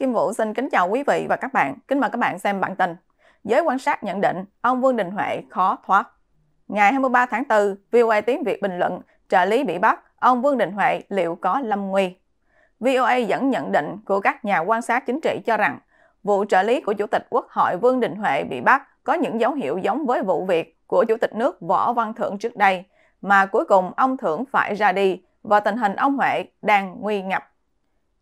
Kim Vũ xin kính chào quý vị và các bạn. Kính mời các bạn xem bản tin. Giới quan sát nhận định ông Vương Đình Huệ khó thoát. Ngày 23 tháng 4, VOA tiếng Việt bình luận trợ lý bị bắt, ông Vương Đình Huệ liệu có lâm nguy? VOA dẫn nhận định của các nhà quan sát chính trị cho rằng vụ trợ lý của Chủ tịch Quốc hội Vương Đình Huệ bị bắt có những dấu hiệu giống với vụ việc của Chủ tịch nước Võ Văn Thưởng trước đây, mà cuối cùng ông Thưởng phải ra đi và tình hình ông Huệ đang nguy ngập.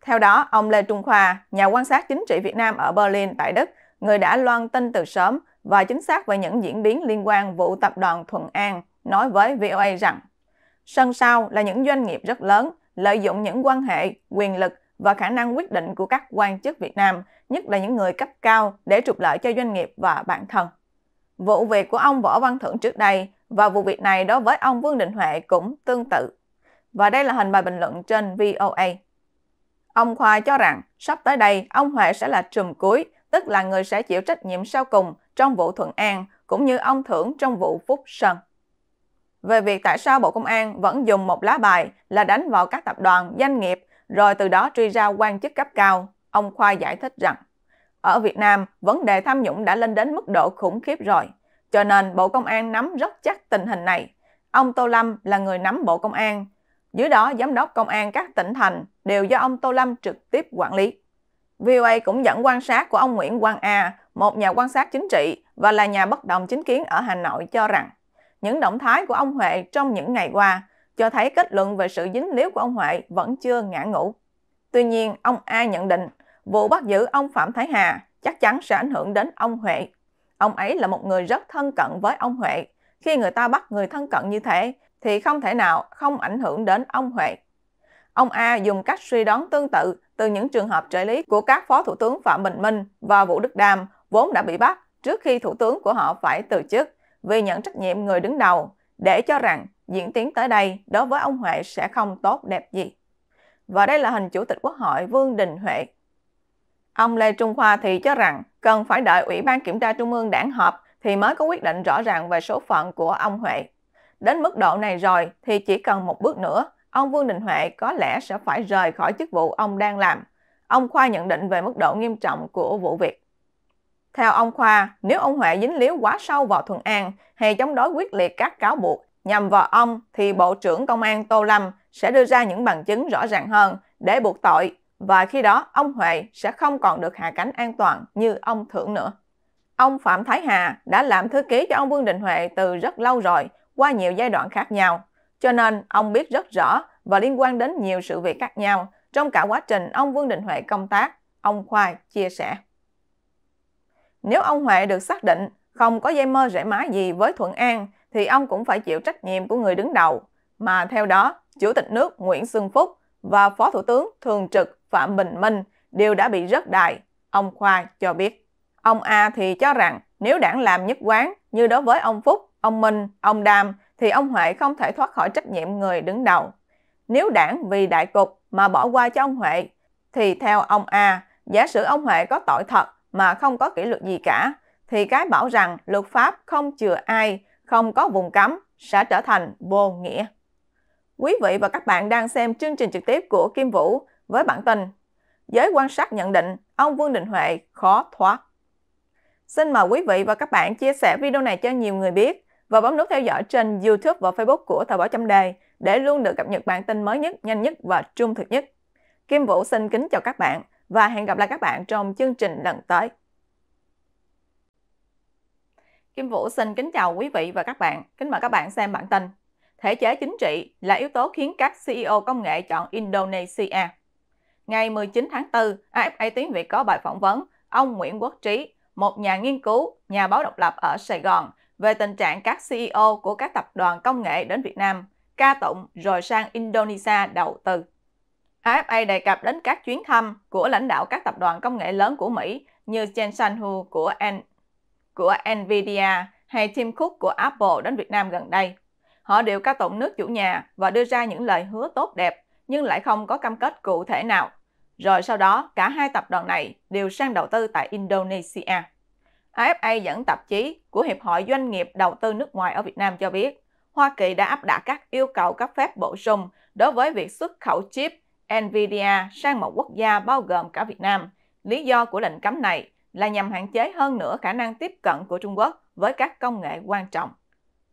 Theo đó, ông Lê Trung Khoa, nhà quan sát chính trị Việt Nam ở Berlin tại Đức, người đã loan tin từ sớm và chính xác về những diễn biến liên quan vụ tập đoàn Thuận An, nói với VOA rằng sân sau là những doanh nghiệp rất lớn lợi dụng những quan hệ, quyền lực và khả năng quyết định của các quan chức Việt Nam, nhất là những người cấp cao để trục lợi cho doanh nghiệp và bản thân. Vụ việc của ông Võ Văn Thưởng trước đây và vụ việc này đối với ông Vương Đình Huệ cũng tương tự. Và đây là hình bài bình luận trên VOA. Ông Khoa cho rằng sắp tới đây ông Huệ sẽ là trùm cuối, tức là người sẽ chịu trách nhiệm sau cùng trong vụ Thuận An cũng như ông Thưởng trong vụ Phúc Sơn. Về việc tại sao Bộ Công an vẫn dùng một lá bài là đánh vào các tập đoàn, doanh nghiệp rồi từ đó truy ra quan chức cấp cao, ông Khoa giải thích rằng ở Việt Nam vấn đề tham nhũng đã lên đến mức độ khủng khiếp rồi, cho nên Bộ Công an nắm rất chắc tình hình này. Ông Tô Lâm là người nắm Bộ Công an, dưới đó, giám đốc công an các tỉnh thành đều do ông Tô Lâm trực tiếp quản lý. VOA cũng dẫn quan sát của ông Nguyễn Quang A, một nhà quan sát chính trị và là nhà bất đồng chính kiến ở Hà Nội cho rằng những động thái của ông Huệ trong những ngày qua cho thấy kết luận về sự dính líu của ông Huệ vẫn chưa ngã ngủ Tuy nhiên, ông A nhận định vụ bắt giữ ông Phạm Thái Hà chắc chắn sẽ ảnh hưởng đến ông Huệ. Ông ấy là một người rất thân cận với ông Huệ. Khi người ta bắt người thân cận như thế thì không thể nào không ảnh hưởng đến ông Huệ. Ông A dùng cách suy đoán tương tự từ những trường hợp trợ lý của các phó thủ tướng Phạm Bình Minh và Vũ Đức Đam vốn đã bị bắt trước khi thủ tướng của họ phải từ chức vì nhận trách nhiệm người đứng đầu để cho rằng diễn tiến tới đây đối với ông Huệ sẽ không tốt đẹp gì. Và đây là hình Chủ tịch Quốc hội Vương Đình Huệ. Ông Lê Trung Khoa thì cho rằng cần phải đợi Ủy ban Kiểm tra Trung ương đảng họp thì mới có quyết định rõ ràng về số phận của ông Huệ. Đến mức độ này rồi thì chỉ cần một bước nữa, ông Vương Đình Huệ có lẽ sẽ phải rời khỏi chức vụ ông đang làm. Ông Khoa nhận định về mức độ nghiêm trọng của vụ việc. Theo ông Khoa, nếu ông Huệ dính líu quá sâu vào Thuận An hay chống đối quyết liệt các cáo buộc nhằm vào ông thì Bộ trưởng Công an Tô Lâm sẽ đưa ra những bằng chứng rõ ràng hơn để buộc tội và khi đó ông Huệ sẽ không còn được hạ cánh an toàn như ông Thưởng nữa. Ông Phạm Thái Hà đã làm thư ký cho ông Vương Đình Huệ từ rất lâu rồi, qua nhiều giai đoạn khác nhau. Cho nên, ông biết rất rõ và liên quan đến nhiều sự việc khác nhau trong cả quá trình ông Vương Đình Huệ công tác, ông Khoai chia sẻ. Nếu ông Huệ được xác định không có dây mơ rễ má gì với Thuận An thì ông cũng phải chịu trách nhiệm của người đứng đầu. Mà theo đó, Chủ tịch nước Nguyễn Xuân Phúc và Phó Thủ tướng Thường trực Phạm Bình Minh đều đã bị rất đài, ông Khoa cho biết. Ông A thì cho rằng nếu đảng làm nhất quán như đối với ông Phúc ông Minh, ông Đam thì ông Huệ không thể thoát khỏi trách nhiệm người đứng đầu. Nếu đảng vì đại cục mà bỏ qua cho ông Huệ, thì theo ông A, giả sử ông Huệ có tội thật mà không có kỷ luật gì cả, thì cái bảo rằng luật pháp không chừa ai, không có vùng cấm sẽ trở thành vô nghĩa. Quý vị và các bạn đang xem chương trình trực tiếp của Kim Vũ với bản tin Giới quan sát nhận định ông Vương Đình Huệ khó thoát. Xin mời quý vị và các bạn chia sẻ video này cho nhiều người biết và bấm nút theo dõi trên YouTube và Facebook của Thời báo chấm đề để luôn được cập nhật bản tin mới nhất, nhanh nhất và trung thực nhất. Kim Vũ xin kính chào các bạn và hẹn gặp lại các bạn trong chương trình lần tới. Kim Vũ xin kính chào quý vị và các bạn. Kính mời các bạn xem bản tin. Thể chế chính trị là yếu tố khiến các CEO công nghệ chọn Indonesia. Ngày 19 tháng 4, AFA Tiếng Việt có bài phỏng vấn ông Nguyễn Quốc Trí, một nhà nghiên cứu, nhà báo độc lập ở Sài Gòn, về tình trạng các CEO của các tập đoàn công nghệ đến Việt Nam, ca tụng rồi sang Indonesia đầu tư. AFA đề cập đến các chuyến thăm của lãnh đạo các tập đoàn công nghệ lớn của Mỹ như Jensen Hu của, N của Nvidia hay Tim Cook của Apple đến Việt Nam gần đây. Họ đều ca tụng nước chủ nhà và đưa ra những lời hứa tốt đẹp nhưng lại không có cam kết cụ thể nào. Rồi sau đó, cả hai tập đoàn này đều sang đầu tư tại Indonesia. AFA dẫn tạp chí của Hiệp hội Doanh nghiệp Đầu tư nước ngoài ở Việt Nam cho biết, Hoa Kỳ đã áp đặt các yêu cầu cấp phép bổ sung đối với việc xuất khẩu chip NVIDIA sang một quốc gia bao gồm cả Việt Nam. Lý do của lệnh cấm này là nhằm hạn chế hơn nữa khả năng tiếp cận của Trung Quốc với các công nghệ quan trọng.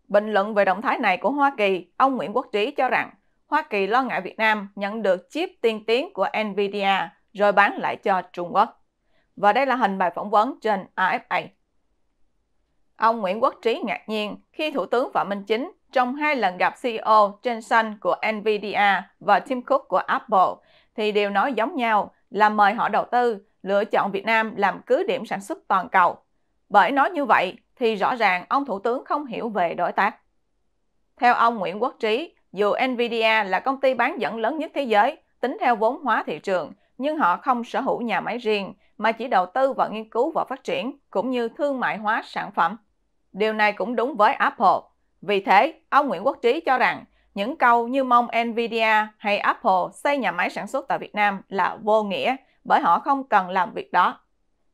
Bình luận về động thái này của Hoa Kỳ, ông Nguyễn Quốc Trí cho rằng Hoa Kỳ lo ngại Việt Nam nhận được chip tiên tiến của NVIDIA rồi bán lại cho Trung Quốc. Và đây là hình bài phỏng vấn trên AFA. Ông Nguyễn Quốc Trí ngạc nhiên khi Thủ tướng Phạm Minh Chính trong hai lần gặp CEO trên sân của NVIDIA và Tim Cook của Apple thì đều nói giống nhau là mời họ đầu tư, lựa chọn Việt Nam làm cứ điểm sản xuất toàn cầu. Bởi nói như vậy thì rõ ràng ông Thủ tướng không hiểu về đối tác. Theo ông Nguyễn Quốc Trí, dù NVIDIA là công ty bán dẫn lớn nhất thế giới, tính theo vốn hóa thị trường – nhưng họ không sở hữu nhà máy riêng mà chỉ đầu tư vào nghiên cứu và phát triển cũng như thương mại hóa sản phẩm. Điều này cũng đúng với Apple. Vì thế, ông Nguyễn Quốc Trí cho rằng những câu như mong Nvidia hay Apple xây nhà máy sản xuất tại Việt Nam là vô nghĩa bởi họ không cần làm việc đó.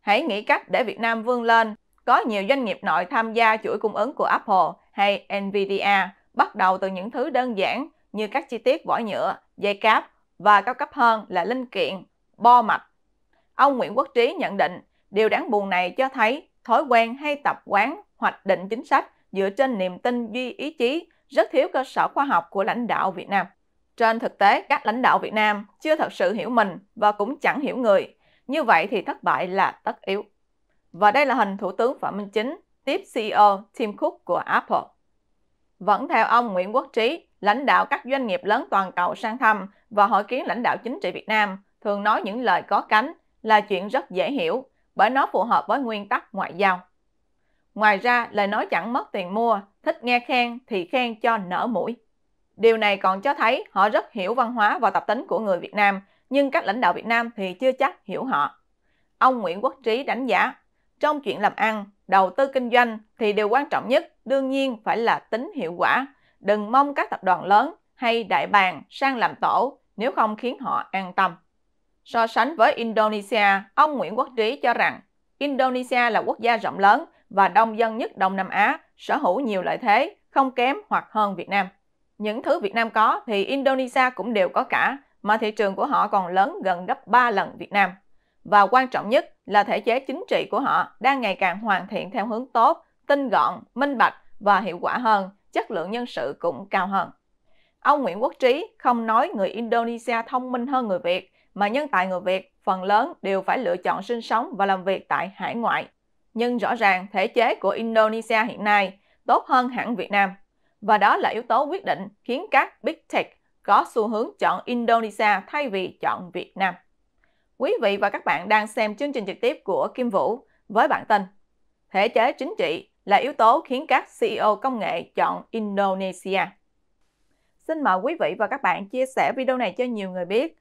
Hãy nghĩ cách để Việt Nam vươn lên, có nhiều doanh nghiệp nội tham gia chuỗi cung ứng của Apple hay Nvidia bắt đầu từ những thứ đơn giản như các chi tiết vỏ nhựa, dây cáp và cao cấp hơn là linh kiện, bo mạch. Ông Nguyễn Quốc Trí nhận định điều đáng buồn này cho thấy thói quen hay tập quán hoạch định chính sách dựa trên niềm tin duy ý chí rất thiếu cơ sở khoa học của lãnh đạo Việt Nam. Trên thực tế, các lãnh đạo Việt Nam chưa thật sự hiểu mình và cũng chẳng hiểu người. Như vậy thì thất bại là tất yếu. Và đây là hình Thủ tướng Phạm Minh Chính tiếp CEO Tim Cook của Apple. Vẫn theo ông Nguyễn Quốc Trí, lãnh đạo các doanh nghiệp lớn toàn cầu sang thăm và hội kiến lãnh đạo chính trị Việt Nam, thường nói những lời có cánh là chuyện rất dễ hiểu bởi nó phù hợp với nguyên tắc ngoại giao. Ngoài ra, lời nói chẳng mất tiền mua, thích nghe khen thì khen cho nở mũi. Điều này còn cho thấy họ rất hiểu văn hóa và tập tính của người Việt Nam, nhưng các lãnh đạo Việt Nam thì chưa chắc hiểu họ. Ông Nguyễn Quốc Trí đánh giá, trong chuyện làm ăn, đầu tư kinh doanh thì điều quan trọng nhất đương nhiên phải là tính hiệu quả. Đừng mong các tập đoàn lớn hay đại bàng sang làm tổ nếu không khiến họ an tâm. So sánh với Indonesia, ông Nguyễn Quốc Trí cho rằng Indonesia là quốc gia rộng lớn và đông dân nhất Đông Nam Á, sở hữu nhiều lợi thế, không kém hoặc hơn Việt Nam. Những thứ Việt Nam có thì Indonesia cũng đều có cả, mà thị trường của họ còn lớn gần gấp 3 lần Việt Nam. Và quan trọng nhất là thể chế chính trị của họ đang ngày càng hoàn thiện theo hướng tốt, tinh gọn, minh bạch và hiệu quả hơn, chất lượng nhân sự cũng cao hơn. Ông Nguyễn Quốc Trí không nói người Indonesia thông minh hơn người Việt, mà nhân tài người Việt phần lớn đều phải lựa chọn sinh sống và làm việc tại hải ngoại. Nhưng rõ ràng thể chế của Indonesia hiện nay tốt hơn hẳn Việt Nam. Và đó là yếu tố quyết định khiến các Big Tech có xu hướng chọn Indonesia thay vì chọn Việt Nam. Quý vị và các bạn đang xem chương trình trực tiếp của Kim Vũ với bản tin Thể chế chính trị là yếu tố khiến các CEO công nghệ chọn Indonesia. Xin mời quý vị và các bạn chia sẻ video này cho nhiều người biết